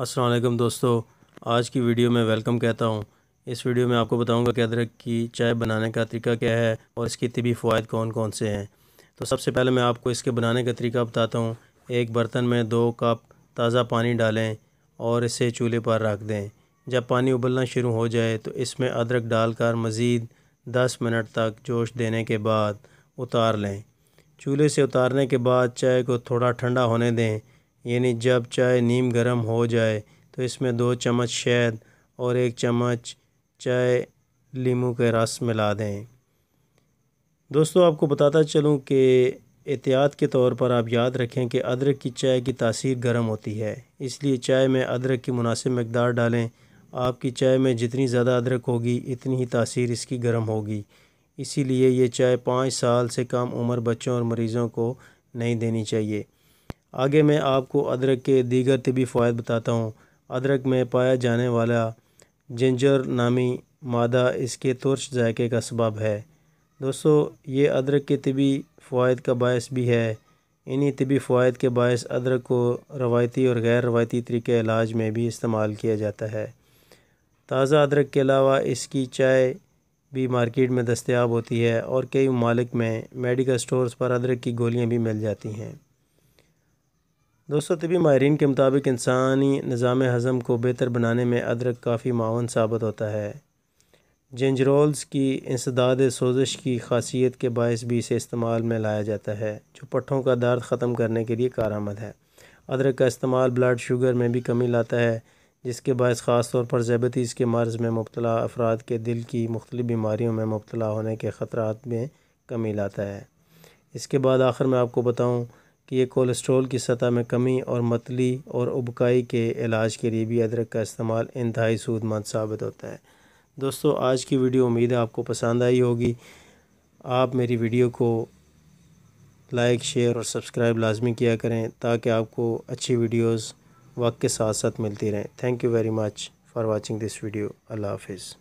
असलम दोस्तों आज की वीडियो में वेलकम कहता हूँ इस वीडियो में आपको बताऊँगा कि अदरक की चाय बनाने का तरीका क्या है और इसकी तबी फ़वाद कौन कौन से हैं तो सबसे पहले मैं आपको इसके बनाने का तरीका बताता हूँ एक बर्तन में दो कप ताज़ा पानी डालें और इसे चूल्हे पर रख दें जब पानी उबलना शुरू हो जाए तो इसमें अदरक डालकर मज़ीद दस मिनट तक जोश देने के बाद उतार लें चूल्हे से उतारने के बाद चाय को थोड़ा ठंडा होने दें यानी जब चाय नीम गर्म हो जाए तो इसमें दो चम्मच शहद और एक चम्मच चाय लीमू के रस मिला दें दोस्तों आपको बताता चलूँ कि एहतियात के तौर पर आप याद रखें कि अदरक की चाय की तासीर गर्म होती है इसलिए चाय में अदरक की मुनासिब मकदार डालें आपकी चाय में जितनी ज़्यादा अदरक होगी इतनी ही तासीर इसकी गर्म होगी इसीलिए ये चाय पाँच साल से कम उम्र बच्चों और मरीज़ों को नहीं देनी चाहिए आगे मैं आपको अदरक के दीगर तबी फ़ायद बताता हूँ अदरक में पाया जाने वाला जिंजर नामी मादा इसके तुरश जायके का सबब है दोस्तों ये अदरक के तबी फ़ायद का बायस भी है इन्हीं तबी फ़ायद के बायस अदरक को रवायती और गैर रवायती तरीके इलाज में भी इस्तेमाल किया जाता है ताज़ा अदरक के अलावा इसकी चाय भी मार्केट में दस्तियाब होती है और कई ममालिक में मेडिकल स्टोर्स पर अदरक की गोलियाँ भी मिल जाती हैं दोस्तों तबी माहरीन के मुताबिक इंसानी निज़ाम हज़म को बेहतर बनाने में अदरक काफ़ी मावन साबित होता है जेंजरोल्स की इंसदाद सोजिश की खासियत के बायस भी इसे इस्तेमाल में लाया जाता है जो पट्ठों का दर्द ख़त्म करने के लिए कारआमद है अदरक का इस्तेमाल ब्लड शुगर में भी कमी लाता है जिसके बायस ख़ास तौर पर ज़ैबतीस के मर्ज़ में मुबला अफराद के दिल की मुख्तलिफ़ बीमारियों में मुबला होने के ख़तरा में कमी लाता है इसके बाद आखिर में आपको बताऊँ ये कोलेस्ट्रॉल की सतह में कमी और मतली और उबकाई के इलाज के लिए भी अदरक का इस्तेमाल इंतहाई सूदमंद साबित होता है दोस्तों आज की वीडियो उम्मीद है आपको पसंद आई होगी आप मेरी वीडियो को लाइक शेयर और सब्सक्राइब लाजमी किया करें ताकि आपको अच्छी वीडियोज़ वक्त के साथ साथ मिलती रहें thank you very much for watching this video अल्लाह हाफिज़